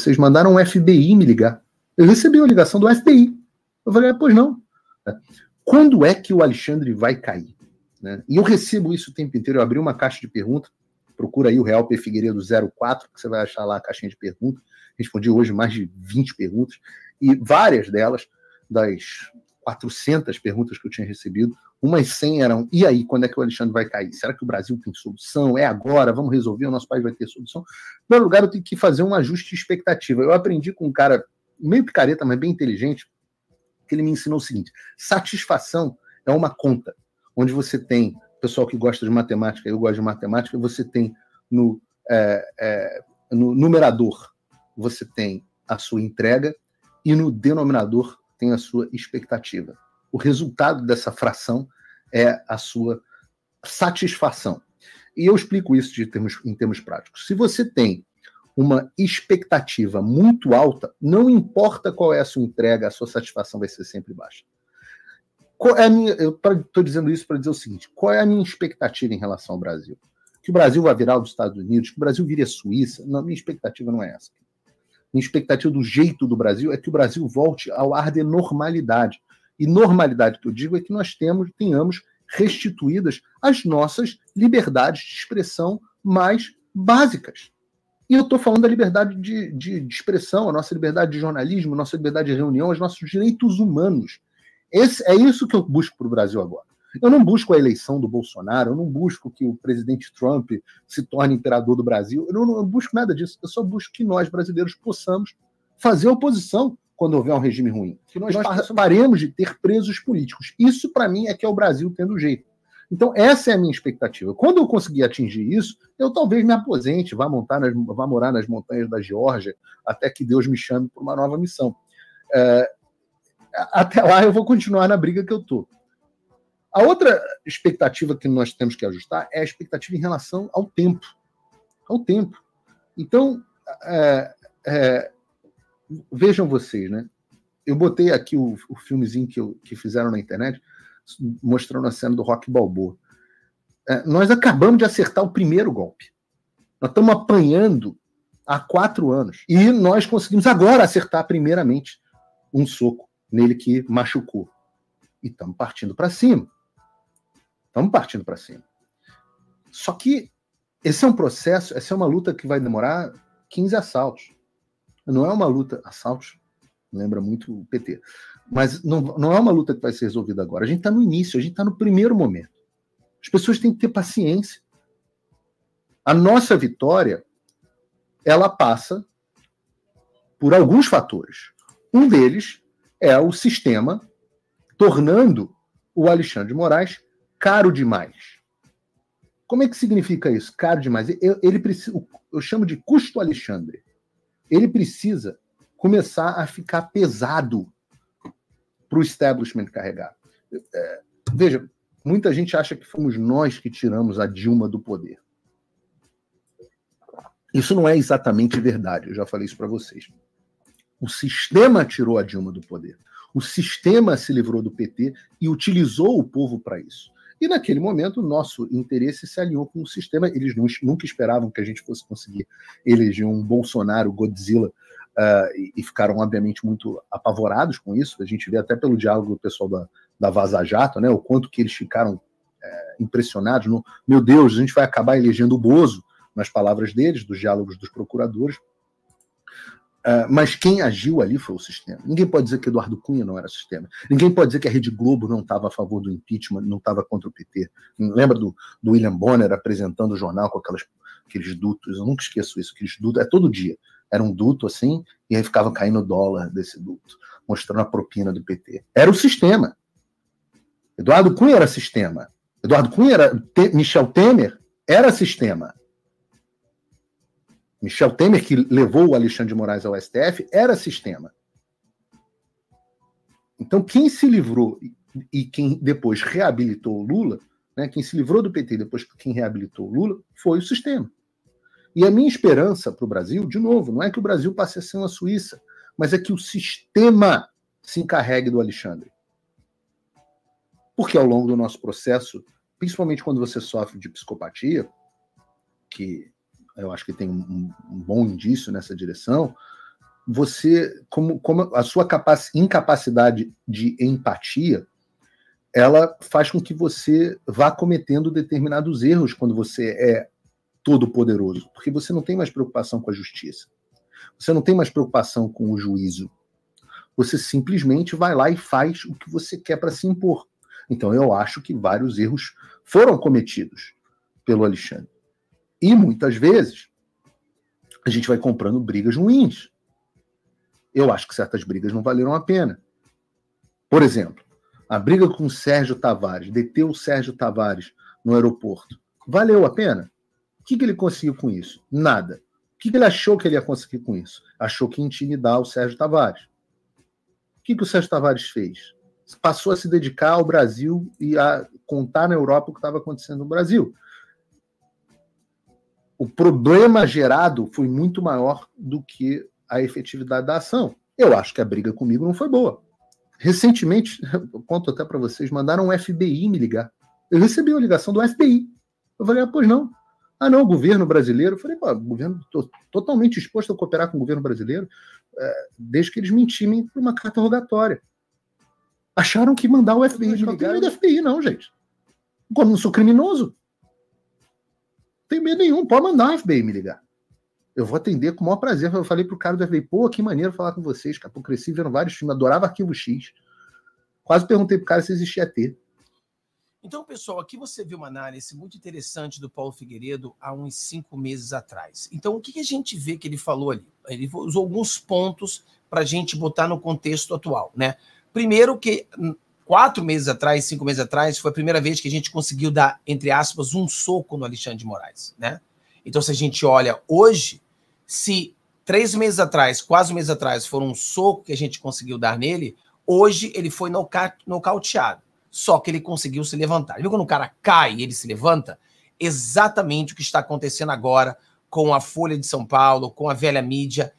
Vocês mandaram o FBI me ligar. Eu recebi uma ligação do FBI. Eu falei, ah, pois não. É. Quando é que o Alexandre vai cair? Né? E eu recebo isso o tempo inteiro. Eu abri uma caixa de perguntas. Procura aí o Real P. Figueiredo 04, que você vai achar lá a caixinha de perguntas. Respondi hoje mais de 20 perguntas. E várias delas, das 400 perguntas que eu tinha recebido, umas 100 eram: e aí, quando é que o Alexandre vai cair? Será que o Brasil tem solução? É agora? Vamos resolver? O nosso país vai ter solução? Em primeiro lugar, eu tenho que fazer um ajuste de expectativa. Eu aprendi com um cara meio picareta, mas bem inteligente, que ele me ensinou o seguinte: satisfação é uma conta, onde você tem, pessoal que gosta de matemática, eu gosto de matemática, você tem no, é, é, no numerador, você tem a sua entrega, e no denominador, tem a sua expectativa. O resultado dessa fração é a sua satisfação. E eu explico isso de termos, em termos práticos. Se você tem uma expectativa muito alta, não importa qual é a sua entrega, a sua satisfação vai ser sempre baixa. Qual é a minha, eu estou dizendo isso para dizer o seguinte: qual é a minha expectativa em relação ao Brasil? Que o Brasil vai virar os Estados Unidos, que o Brasil vire a Suíça? Não, minha expectativa não é essa minha expectativa do jeito do Brasil é que o Brasil volte ao ar de normalidade. E normalidade que eu digo é que nós temos, tenhamos restituídas as nossas liberdades de expressão mais básicas. E eu estou falando da liberdade de, de, de, expressão, a nossa liberdade de jornalismo, a nossa liberdade de reunião, os nossos direitos humanos. Esse, é isso que eu busco para o Brasil agora. Eu não busco a eleição do Bolsonaro, eu não busco que o presidente Trump se torne imperador do Brasil, eu não, eu busco nada disso. Eu só busco que nós, brasileiros, possamos fazer oposição quando houver um regime ruim. Que nós, nós paremos de ter presos políticos. Isso, para mim, é que é o Brasil tendo jeito. Então, essa é a minha expectativa. Quando eu conseguir atingir isso, eu talvez me aposente, vá, montar nas, vá morar nas montanhas da Geórgia, até que Deus me chame para uma nova missão. É, até lá, eu vou continuar na briga que eu estou. A outra expectativa que nós temos que ajustar é a expectativa em relação ao tempo. Ao tempo. Então, é, é, vejam vocês, né? Eu botei aqui o, o filmezinho que, eu, que, fizeram na internet, mostrando a cena do Rock Balboa. É, nós acabamos de acertar o primeiro golpe. Nós estamos apanhando há quatro anos. E nós conseguimos agora acertar, primeiramente, um soco nele que machucou. E estamos partindo para cima. Estamos partindo para cima. Só que esse é um processo, essa é uma luta que vai demorar 15 assaltos. Não é uma luta, assaltos lembra muito o PT, mas não, não é uma luta que vai ser resolvida agora. A gente está no início, a gente está no primeiro momento. As pessoas têm que ter paciência. A nossa vitória, ela passa por alguns fatores. Um deles é o sistema tornando o Alexandre de Moraes caro demais. Como é que significa isso? Caro demais. Eu, ele precisa, eu chamo de custo Alexandre. Ele precisa começar a ficar pesado para o establishment carregar. É, veja, muita gente acha que fomos nós que tiramos a Dilma do poder. Isso não é exatamente verdade, eu já falei isso para vocês. O sistema tirou a Dilma do poder. O sistema se livrou do PT e utilizou o povo para isso. E naquele momento, nosso interesse se alinhou com o sistema. Eles nunca esperavam que a gente fosse conseguir eleger um Bolsonaro Godzilla. Uh, e ficaram, obviamente, muito apavorados com isso. A gente vê até pelo diálogo do pessoal da, da Vaza Jato, né, o quanto que eles ficaram é, impressionados. No, Meu Deus, a gente vai acabar elegendo o Bozo, nas palavras deles, dos diálogos dos procuradores. É, mas quem agiu ali foi o sistema. Ninguém pode dizer que Eduardo Cunha não era sistema. Ninguém pode dizer que a Rede Globo não estava a favor do impeachment, não estava contra o PT. Lembra do, do William Bonner apresentando o jornal com aquelas, aqueles dutos? Eu nunca esqueço isso, aqueles dutos. É todo dia. Era um duto assim, e aí ficava caindo o dólar desse duto, mostrando a propina do PT. Era o sistema. Eduardo Cunha era sistema. Eduardo Cunha era. Te, Michel Temer era sistema. Michel Temer, que levou o Alexandre de Moraes ao STF, era sistema. Então, quem se livrou e quem depois reabilitou o Lula, né, quem se livrou do PT e depois quem reabilitou o Lula, foi o sistema. E a minha esperança para o Brasil, de novo, não é que o Brasil passe a ser uma Suíça, mas é que o sistema se encarregue do Alexandre. Porque ao longo do nosso processo, principalmente quando você sofre de psicopatia, que eu acho que tem um, um bom indício nessa direção, você, como, como a sua incapacidade de empatia, ela faz com que você vá cometendo determinados erros quando você é todo poderoso, porque você não tem mais preocupação com a justiça. Você não tem mais preocupação com o juízo. Você simplesmente vai lá e faz o que você quer para se impor. Então eu acho que vários erros foram cometidos pelo Alexandre. E muitas vezes a gente vai comprando brigas ruins. Eu acho que certas brigas não valeram a pena. Por exemplo, a briga com o Sérgio Tavares, deteu o Sérgio Tavares no aeroporto. Valeu a pena? O que, que ele conseguiu com isso? Nada. O que, que ele achou que ele ia conseguir com isso? Achou que ia intimidar o Sérgio Tavares. O que, que o Sérgio Tavares fez? Passou a se dedicar ao Brasil e a contar na Europa o que estava acontecendo no Brasil o problema gerado foi muito maior do que a efetividade da ação. Eu acho que a briga comigo não foi boa. Recentemente, eu conto até para vocês, mandaram um FBI me ligar. Eu recebi uma ligação do FBI. Eu falei, ah, pois não. Ah, não, governo brasileiro. Eu falei, pô, governo, tô totalmente exposto a cooperar com o governo brasileiro, é, desde que eles me intimem por uma carta rogatória. Acharam que mandar o FBI. não tem medo do FBI, não, gente. Como não sou criminoso. Tem medo nenhum, pode mandar o FBI me ligar. Eu vou atender com o maior prazer. Eu falei pro cara do FBI, pô, que maneiro falar com vocês, cara. Eu cresci vendo vários filmes, adorava Arquivo X. Quase perguntei pro cara se existia T. Então, pessoal, aqui você viu uma análise muito interessante do Paulo Figueiredo há uns cinco meses atrás. Então, o que a gente vê que ele falou ali? Ele usou alguns pontos para a gente botar no contexto atual, né? Primeiro que hum, quatro meses atrás, cinco meses atrás, foi a primeira vez que a gente conseguiu dar, entre aspas, um soco no Alexandre de Moraes, né? Então, se a gente olha hoje, se três meses atrás, quase um mês atrás, foram um soco que a gente conseguiu dar nele, hoje ele foi noca nocauteado. Só que ele conseguiu se levantar. Viu quando o cara cai e ele se levanta? Exatamente o que está acontecendo agora com a Folha de São Paulo, com a velha mídia,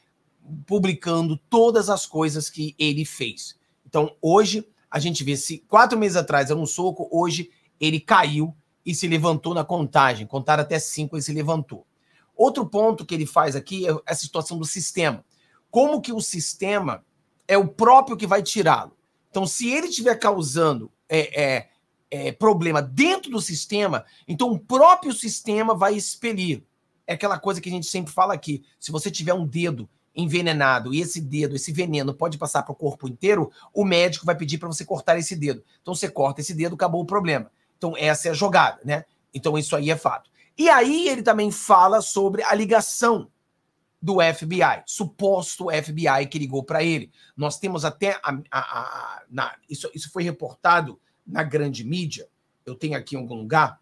publicando todas as coisas que ele fez. Então, hoje, a gente vê se quatro meses atrás era um soco, hoje ele caiu e se levantou na contagem. Contar até cinco, e se levantou. Outro ponto que ele faz aqui é essa situação do sistema. Como que o sistema é o próprio que vai tirá-lo? Então, se ele estiver causando é, é, é, problema dentro do sistema, então o próprio sistema vai expelir. É aquela coisa que a gente sempre fala aqui. Se você tiver um dedo envenenado e esse dedo, esse veneno pode passar para o corpo inteiro, o médico vai pedir para você cortar esse dedo. Então você corta esse dedo, acabou o problema. Então essa é a jogada, né? Então isso aí é fato. E aí ele também fala sobre a ligação do FBI, suposto FBI que ligou para ele. Nós temos até a, a, a, na, isso, isso foi reportado na grande mídia. Eu tenho aqui em algum lugar.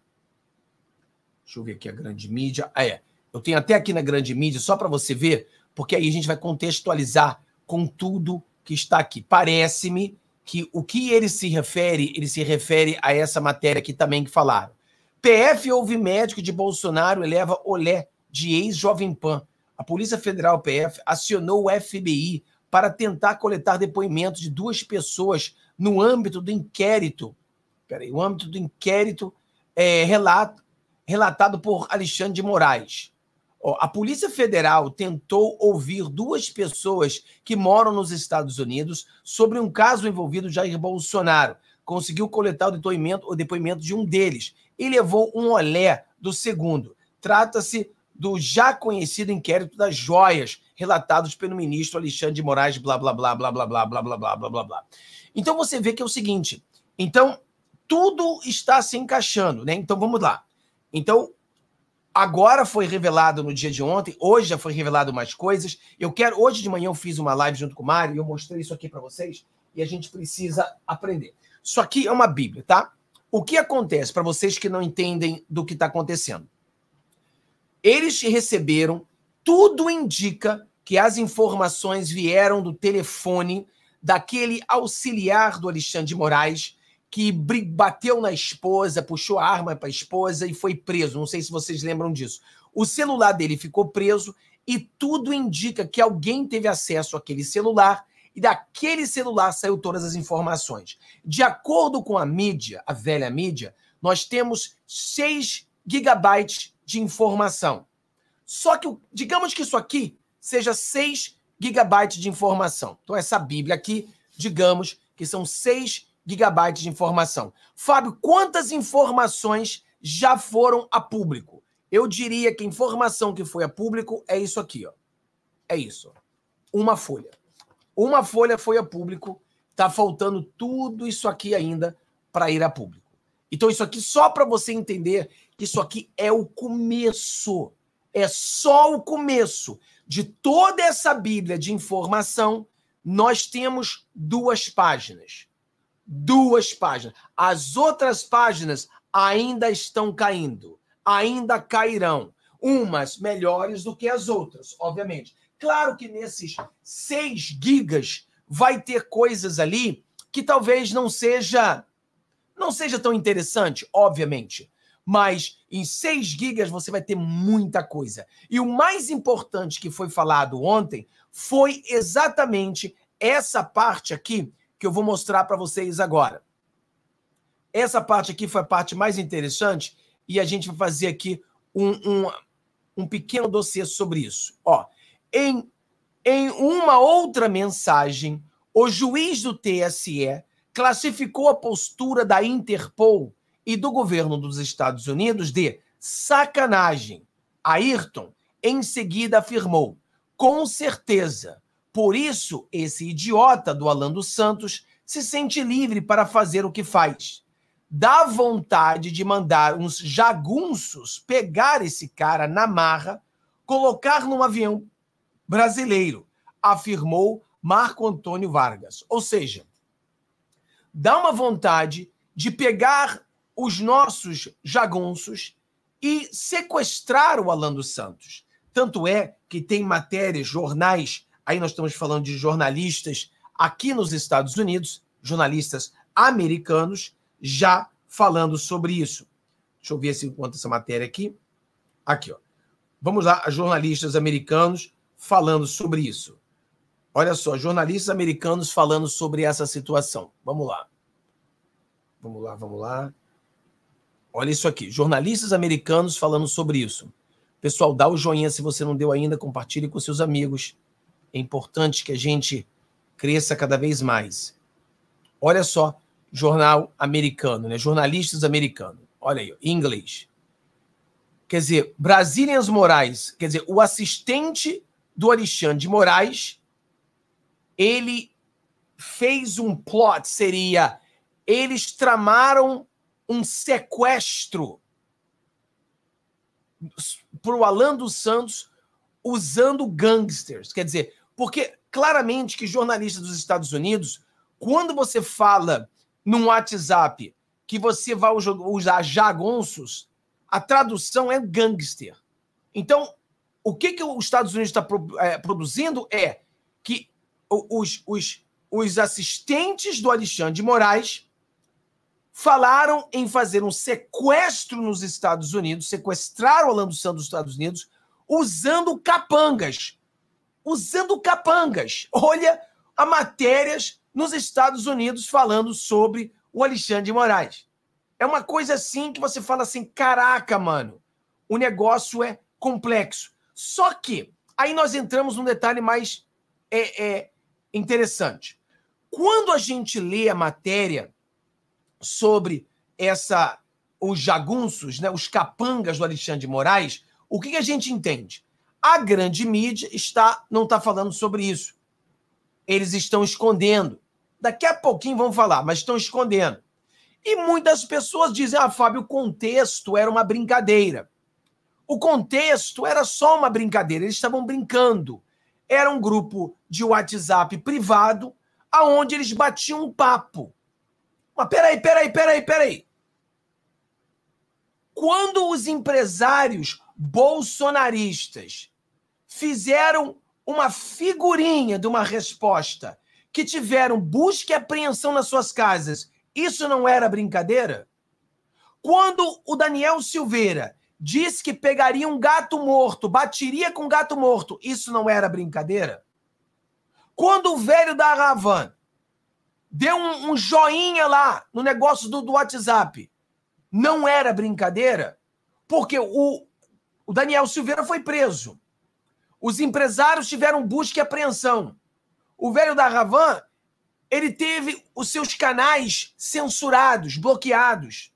Deixa eu ver aqui a grande mídia. Ah, é. Eu tenho até aqui na grande mídia, só para você ver porque aí a gente vai contextualizar com tudo que está aqui. Parece-me que o que ele se refere, ele se refere a essa matéria aqui também que falaram. PF ouve médico de Bolsonaro e leva olé de ex-Jovem Pan. A Polícia Federal PF acionou o FBI para tentar coletar depoimentos de duas pessoas no âmbito do inquérito. Peraí, o âmbito do inquérito é, relato, relatado por Alexandre de Moraes a Polícia Federal tentou ouvir duas pessoas que moram nos Estados Unidos sobre um caso envolvido Jair Bolsonaro. Conseguiu coletar o depoimento, o depoimento de um deles e levou um olé do segundo. Trata-se do já conhecido inquérito das joias, relatados pelo ministro Alexandre de Moraes, blá, blá, blá, blá, blá, blá, blá, blá, blá, blá, blá, blá. Então você vê que é o seguinte, então tudo está se encaixando, né? Então vamos lá. Então Agora foi revelado no dia de ontem, hoje já foi revelado mais coisas. Eu quero hoje de manhã eu fiz uma live junto com o Mário e eu mostrei isso aqui para vocês e a gente precisa aprender. Isso aqui é uma Bíblia, tá? O que acontece para vocês que não entendem do que está acontecendo? Eles receberam, tudo indica que as informações vieram do telefone daquele auxiliar do Alexandre de Moraes que bateu na esposa, puxou a arma para a esposa e foi preso. Não sei se vocês lembram disso. O celular dele ficou preso e tudo indica que alguém teve acesso àquele celular e daquele celular saiu todas as informações. De acordo com a mídia, a velha mídia, nós temos 6 gigabytes de informação. Só que, digamos que isso aqui seja 6 gigabytes de informação. Então, essa Bíblia aqui, digamos que são 6 gigabytes de informação. Fábio, quantas informações já foram a público? Eu diria que a informação que foi a público é isso aqui, ó. É isso. Uma folha. Uma folha foi a público. Tá faltando tudo isso aqui ainda para ir a público. Então isso aqui só para você entender que isso aqui é o começo. É só o começo de toda essa Bíblia de informação. Nós temos duas páginas duas páginas. As outras páginas ainda estão caindo, ainda cairão. Umas melhores do que as outras, obviamente. Claro que nesses 6 gigas vai ter coisas ali que talvez não seja não seja tão interessante, obviamente, mas em 6 gigas você vai ter muita coisa. E o mais importante que foi falado ontem foi exatamente essa parte aqui que eu vou mostrar para vocês agora. Essa parte aqui foi a parte mais interessante e a gente vai fazer aqui um, um, um pequeno dossiê sobre isso. Ó, em, em uma outra mensagem, o juiz do TSE classificou a postura da Interpol e do governo dos Estados Unidos de sacanagem. Ayrton, em seguida, afirmou: com certeza, por isso, esse idiota do Alan dos Santos se sente livre para fazer o que faz. Dá vontade de mandar uns jagunços pegar esse cara na marra, colocar num avião brasileiro, afirmou Marco Antônio Vargas. Ou seja, dá uma vontade de pegar os nossos jagunços e sequestrar o Alan dos Santos. Tanto é que tem matérias, jornais Aí nós estamos falando de jornalistas aqui nos Estados Unidos, jornalistas americanos, já falando sobre isso. Deixa eu ver se encontro essa matéria aqui. Aqui, ó. Vamos lá, jornalistas americanos falando sobre isso. Olha só, jornalistas americanos falando sobre essa situação. Vamos lá. Vamos lá, vamos lá. Olha isso aqui. Jornalistas americanos falando sobre isso. Pessoal, dá o joinha se você não deu ainda, compartilhe com seus amigos. É importante que a gente cresça cada vez mais. Olha só, jornal americano, né? Jornalistas americanos. Olha aí, em inglês. Quer dizer, Brasilians Moraes, quer dizer, o assistente do Alexandre de Moraes, ele fez um plot, seria eles tramaram um sequestro para o Alan dos Santos usando gangsters. Quer dizer, porque claramente que jornalista dos Estados Unidos, quando você fala num WhatsApp que você vai usar jagunços, a tradução é gangster. Então, o que, que os Estados Unidos está pro, é, produzindo é que os, os, os assistentes do Alexandre de Moraes falaram em fazer um sequestro nos Estados Unidos, o Orlando Santos dos Estados Unidos, usando capangas usando capangas. Olha a matérias nos Estados Unidos falando sobre o Alexandre de Moraes. É uma coisa assim que você fala assim: caraca, mano, o negócio é complexo. Só que aí nós entramos num detalhe mais é, é, interessante. Quando a gente lê a matéria sobre essa os jagunços, né, os capangas do Alexandre de Moraes, o que, que a gente entende? A grande mídia está não está falando sobre isso. Eles estão escondendo. Daqui a pouquinho vão falar, mas estão escondendo. E muitas pessoas dizem: ah, Fábio, o contexto era uma brincadeira. O contexto era só uma brincadeira, eles estavam brincando. Era um grupo de WhatsApp privado, aonde eles batiam um papo. Mas peraí, peraí, peraí, peraí. Quando os empresários bolsonaristas fizeram uma figurinha de uma resposta, que tiveram busca e apreensão nas suas casas, isso não era brincadeira? Quando o Daniel Silveira disse que pegaria um gato morto, bateria com um gato morto, isso não era brincadeira? Quando o velho da Ravan deu um, um, joinha lá no negócio do, do WhatsApp, não era brincadeira? Porque o, o Daniel Silveira foi preso. Os empresários tiveram busca e apreensão. O velho da Ravan, ele teve os seus canais censurados, bloqueados.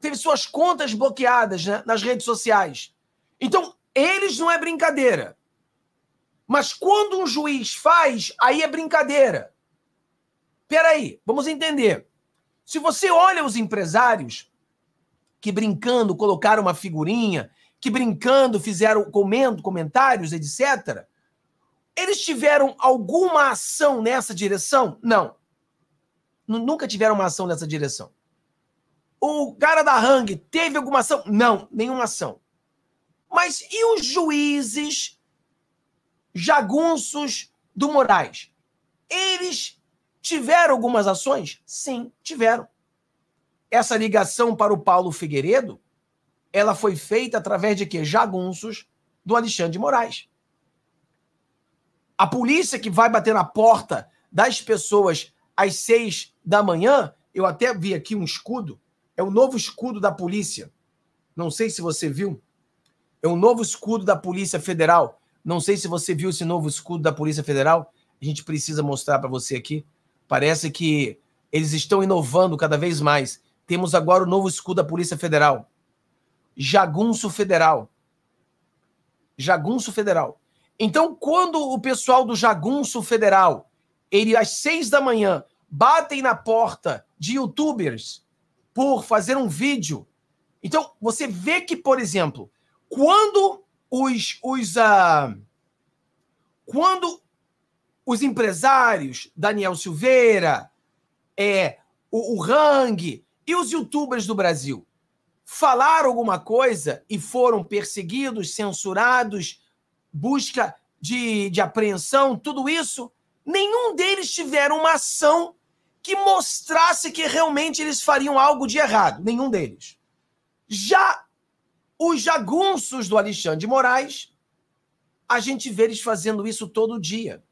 Teve suas contas bloqueadas né, nas redes sociais. Então, eles não é brincadeira. Mas quando um juiz faz, aí é brincadeira. Peraí, vamos entender. Se você olha os empresários que brincando colocaram uma figurinha que brincando fizeram comendo, comentários, etc. Eles tiveram alguma ação nessa direção? Não. Nunca tiveram uma ação nessa direção. O cara da Hang teve alguma ação? Não, nenhuma ação. Mas e os juízes jagunços do Moraes? Eles tiveram algumas ações? Sim, tiveram. Essa ligação para o Paulo Figueiredo ela foi feita através de quê? Jagunços do Alexandre de Moraes. A polícia que vai bater na porta das pessoas às seis da manhã, eu até vi aqui um escudo, é o novo escudo da polícia. Não sei se você viu. É o novo escudo da Polícia Federal. Não sei se você viu esse novo escudo da Polícia Federal. A gente precisa mostrar para você aqui. Parece que eles estão inovando cada vez mais. Temos agora o novo escudo da Polícia Federal jagunço federal. Jagunço federal. Então, quando o pessoal do jagunço federal, ele às seis da manhã, batem na porta de youtubers por fazer um vídeo. Então, você vê que, por exemplo, quando os, os, uh, quando os empresários, Daniel Silveira, é, o, o Hang e os youtubers do Brasil, falaram alguma coisa e foram perseguidos, censurados, busca de, de apreensão, tudo isso, nenhum deles tiveram uma ação que mostrasse que realmente eles fariam algo de errado. Nenhum deles. Já os jagunços do Alexandre de Moraes, a gente vê eles fazendo isso todo dia.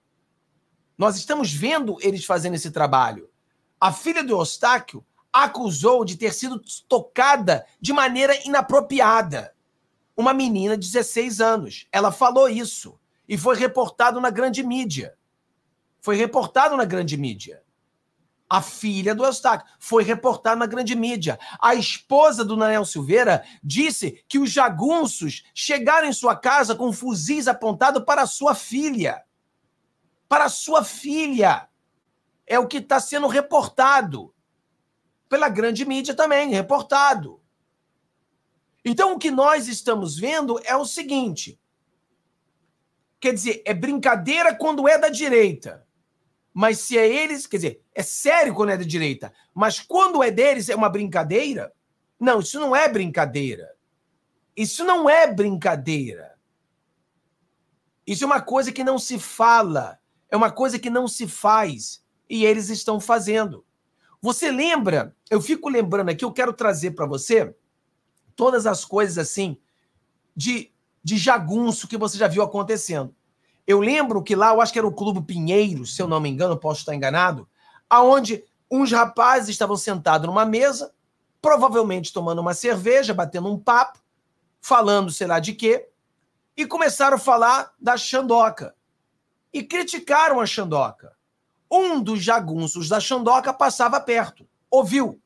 Nós estamos vendo eles fazendo esse trabalho. A filha do Eustáquio acusou de ter sido tocada de maneira inapropriada. Uma menina de 16 anos. Ela falou isso e foi reportado na grande mídia. Foi reportado na grande mídia. A filha do Eustáquio foi reportada na grande mídia. A esposa do Nanel Silveira disse que os jagunços chegaram em sua casa com fuzis apontados para sua filha. Para sua filha. É o que está sendo reportado pela grande mídia também, reportado. Então, o que nós estamos vendo é o seguinte: quer dizer, é brincadeira quando é da direita. Mas se é eles, quer dizer, é sério quando é da direita. Mas quando é deles, é uma brincadeira? Não, isso não é brincadeira. Isso não é brincadeira. Isso é uma coisa que não se fala, é uma coisa que não se faz. E eles estão fazendo. Você lembra? Eu fico lembrando aqui, eu quero trazer para você todas as coisas assim de, de jagunço que você já viu acontecendo. Eu lembro que lá, eu acho que era o Clube Pinheiro, se eu não me engano, posso estar enganado, aonde uns rapazes estavam sentados numa mesa, provavelmente tomando uma cerveja, batendo um papo, falando sei lá de quê, e começaram a falar da Xandoca. E criticaram a Xandoca. Um dos jagunços da Xandoca passava perto, ouviu.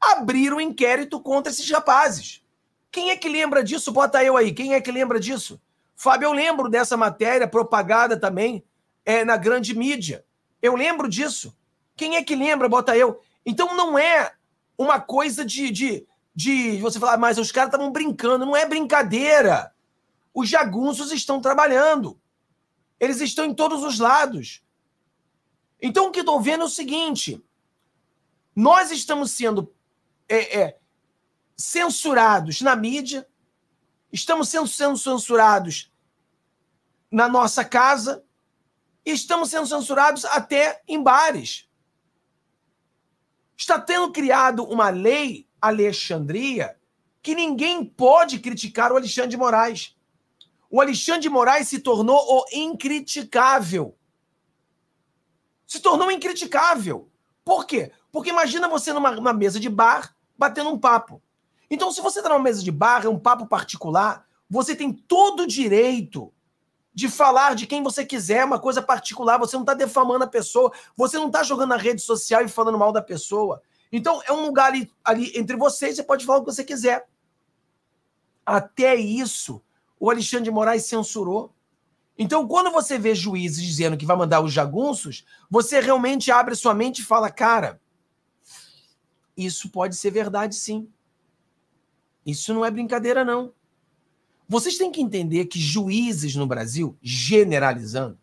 Abriram um inquérito contra esses rapazes. Quem é que lembra disso? Bota eu aí. Quem é que lembra disso? Fábio, eu lembro dessa matéria propagada também é, na grande mídia. Eu lembro disso. Quem é que lembra? Bota eu. Então não é uma coisa de, de, de você falar, mas os caras estavam brincando. Não é brincadeira. Os jagunços estão trabalhando. Eles estão em todos os lados. Então, o que estou vendo é o seguinte: nós estamos sendo é, é, censurados na mídia, estamos sendo, sendo censurados na nossa casa, e estamos sendo censurados até em bares. Está tendo criado uma lei, Alexandria, que ninguém pode criticar o Alexandre de Moraes. O Alexandre de Moraes se tornou o incriticável se tornou incriticável. Por quê? Porque imagina você numa, numa mesa de bar batendo um papo. Então, se você está numa mesa de bar, é um papo particular, você tem todo o direito de falar de quem você quiser, é uma coisa particular, você não está defamando a pessoa, você não está jogando na rede social e falando mal da pessoa. Então, é um lugar ali, ali entre vocês, você pode falar o que você quiser. Até isso, o Alexandre de Moraes censurou. Então, quando você vê juízes dizendo que vai mandar os jagunços, você realmente abre sua mente e fala: cara, isso pode ser verdade sim. Isso não é brincadeira, não. Vocês têm que entender que juízes no Brasil, generalizando,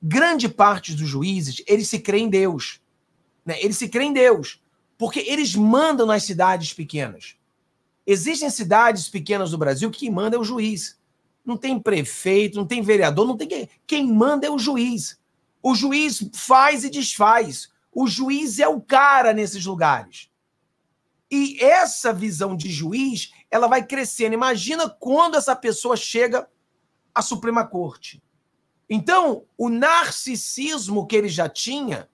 grande parte dos juízes, eles se creem em Deus. Né? Eles se creem em Deus. Porque eles mandam nas cidades pequenas. Existem cidades pequenas do Brasil que quem manda é o juiz não tem prefeito, não tem vereador, não tem quem. Quem manda é o juiz. O juiz faz e desfaz. O juiz é o cara nesses lugares. E essa visão de juiz, ela vai crescendo. Imagina quando essa pessoa chega à Suprema Corte. Então, o narcisismo que ele já tinha,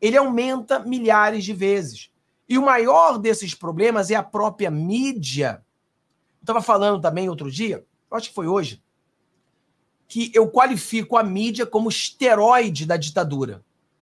ele aumenta milhares de vezes. E o maior desses problemas é a própria mídia. Eu estava falando também outro dia acho que foi hoje, que eu qualifico a mídia como esteroide da ditadura.